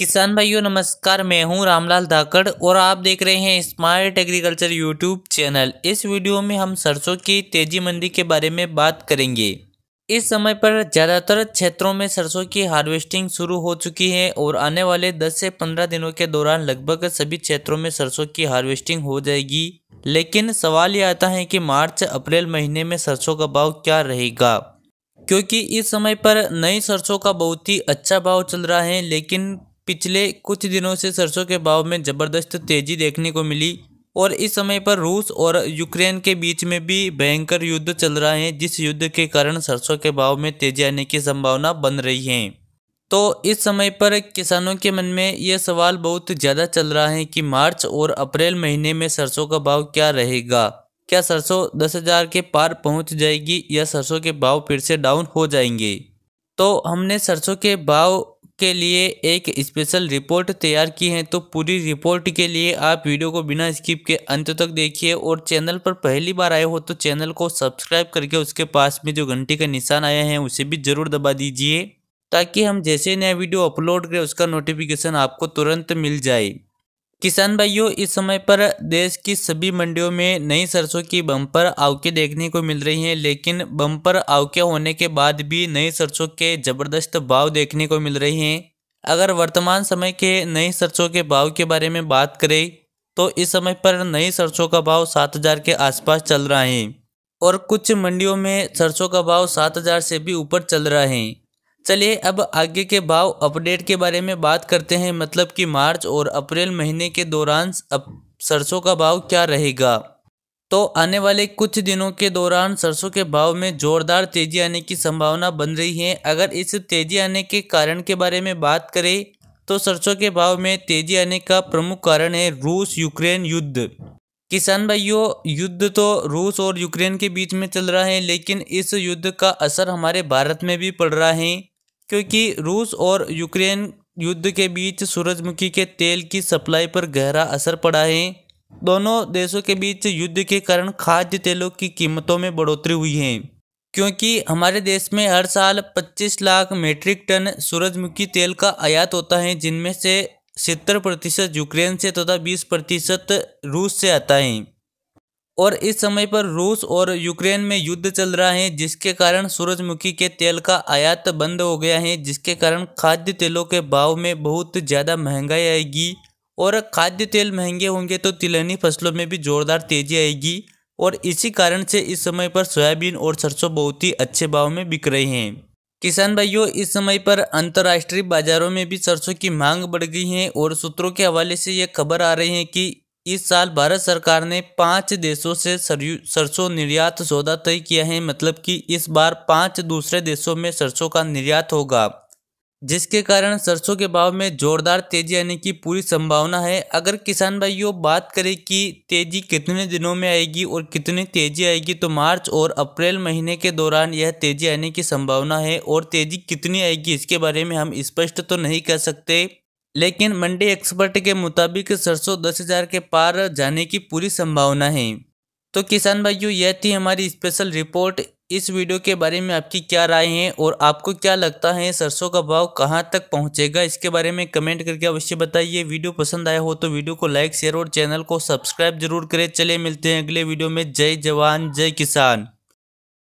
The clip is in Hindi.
किसान भाइयों नमस्कार मैं हूं रामलाल धाकड़ और आप देख रहे हैं स्मार्ट एग्रीकल्चर यूट्यूब चैनल इस वीडियो में हम सरसों की तेजी मंदी के बारे में बात करेंगे इस समय पर ज़्यादातर क्षेत्रों में सरसों की हार्वेस्टिंग शुरू हो चुकी है और आने वाले 10 से 15 दिनों के दौरान लगभग सभी क्षेत्रों में सरसों की हार्वेस्टिंग हो जाएगी लेकिन सवाल ये आता है कि मार्च अप्रैल महीने में सरसों का भाव क्या रहेगा क्योंकि इस समय पर नई सरसों का बहुत ही अच्छा भाव चल रहा है लेकिन पिछले कुछ दिनों से सरसों के भाव में ज़बरदस्त तेज़ी देखने को मिली और इस समय पर रूस और यूक्रेन के बीच में भी भयंकर युद्ध चल रहा है जिस युद्ध के कारण सरसों के भाव में तेजी आने की संभावना बन रही है तो इस समय पर किसानों के मन में यह सवाल बहुत ज़्यादा चल रहा है कि मार्च और अप्रैल महीने में सरसों का भाव क्या रहेगा क्या सरसों दस हज़ार के पार पहुंच जाएगी या सरसों के भाव फिर से डाउन हो जाएंगे तो हमने सरसों के भाव के लिए एक स्पेशल रिपोर्ट तैयार की है तो पूरी रिपोर्ट के लिए आप वीडियो को बिना स्किप के अंत तक देखिए और चैनल पर पहली बार आए हो तो चैनल को सब्सक्राइब करके उसके पास में जो घंटी का निशान आया है उसे भी ज़रूर दबा दीजिए ताकि हम जैसे नया वीडियो अपलोड करें उसका नोटिफिकेशन आपको तुरंत मिल जाए किसान भाइयों इस समय पर देश की सभी मंडियों में नई सरसों की बम्पर आवके देखने को मिल रही हैं लेकिन बम्पर आवके होने के बाद भी नई सरसों के ज़बरदस्त भाव देखने को मिल रहे हैं अगर वर्तमान समय के नई सरसों के भाव के बारे में बात करें तो इस समय पर नई सरसों का भाव सात हज़ार के आसपास चल रहा है और कुछ मंडियों में सरसों का भाव सात हज़ार से भी ऊपर चल रहा है चलिए अब आगे के भाव अपडेट के बारे में बात करते हैं मतलब कि मार्च और अप्रैल महीने के दौरान सरसों का भाव क्या रहेगा तो आने वाले कुछ दिनों के दौरान सरसों के भाव में जोरदार तेजी आने की संभावना बन रही है अगर इस तेजी आने के कारण के बारे में बात करें तो सरसों के भाव में तेजी आने का प्रमुख कारण है रूस यूक्रेन युद्ध किसान भाइयों युद्ध तो रूस और यूक्रेन के बीच में चल रहा है लेकिन इस युद्ध का असर हमारे भारत में भी पड़ रहा है क्योंकि रूस और यूक्रेन युद्ध के बीच सूरजमुखी के तेल की सप्लाई पर गहरा असर पड़ा है दोनों देशों के बीच युद्ध के कारण खाद्य तेलों की कीमतों में बढ़ोतरी हुई है क्योंकि हमारे देश में हर साल 25 लाख मीट्रिक टन सूरजमुखी तेल का आयात होता है जिनमें से सत्तर प्रतिशत यूक्रेन से तथा तो 20 प्रतिशत रूस से आता है और इस समय पर रूस और यूक्रेन में युद्ध चल रहा है जिसके कारण सूरजमुखी के तेल का आयात बंद हो गया है जिसके कारण खाद्य तेलों के भाव में बहुत ज़्यादा महंगाई आएगी और खाद्य तेल महंगे होंगे तो तिलहनी फसलों में भी जोरदार तेजी आएगी और इसी कारण से इस समय पर सोयाबीन और सरसों बहुत ही अच्छे भाव में बिक रहे हैं किसान भाइयों इस समय पर अंतर्राष्ट्रीय बाजारों में भी सरसों की मांग बढ़ गई है और सूत्रों के हवाले से ये खबर आ रही है कि इस साल भारत सरकार ने पांच देशों से सरसों निर्यात सौदा तय किया है मतलब कि इस बार पांच दूसरे देशों में सरसों का निर्यात होगा जिसके कारण सरसों के भाव में जोरदार तेजी आने की पूरी संभावना है अगर किसान भाइयों बात करें कि तेजी कितने दिनों में आएगी और कितनी तेजी आएगी तो मार्च और अप्रैल महीने के दौरान यह तेजी आने की संभावना है और तेजी कितनी आएगी इसके बारे में हम स्पष्ट तो नहीं कह सकते लेकिन मंडी एक्सपर्ट के मुताबिक सरसों दस हजार के पार जाने की पूरी संभावना है तो किसान भाइयों यह थी हमारी स्पेशल रिपोर्ट इस वीडियो के बारे में आपकी क्या राय है और आपको क्या लगता है सरसों का भाव कहां तक पहुंचेगा इसके बारे में कमेंट करके अवश्य बताइए वीडियो पसंद आया हो तो वीडियो को लाइक शेयर और चैनल को सब्सक्राइब जरूर करें चलिए मिलते हैं अगले वीडियो में जय जवान जय किसान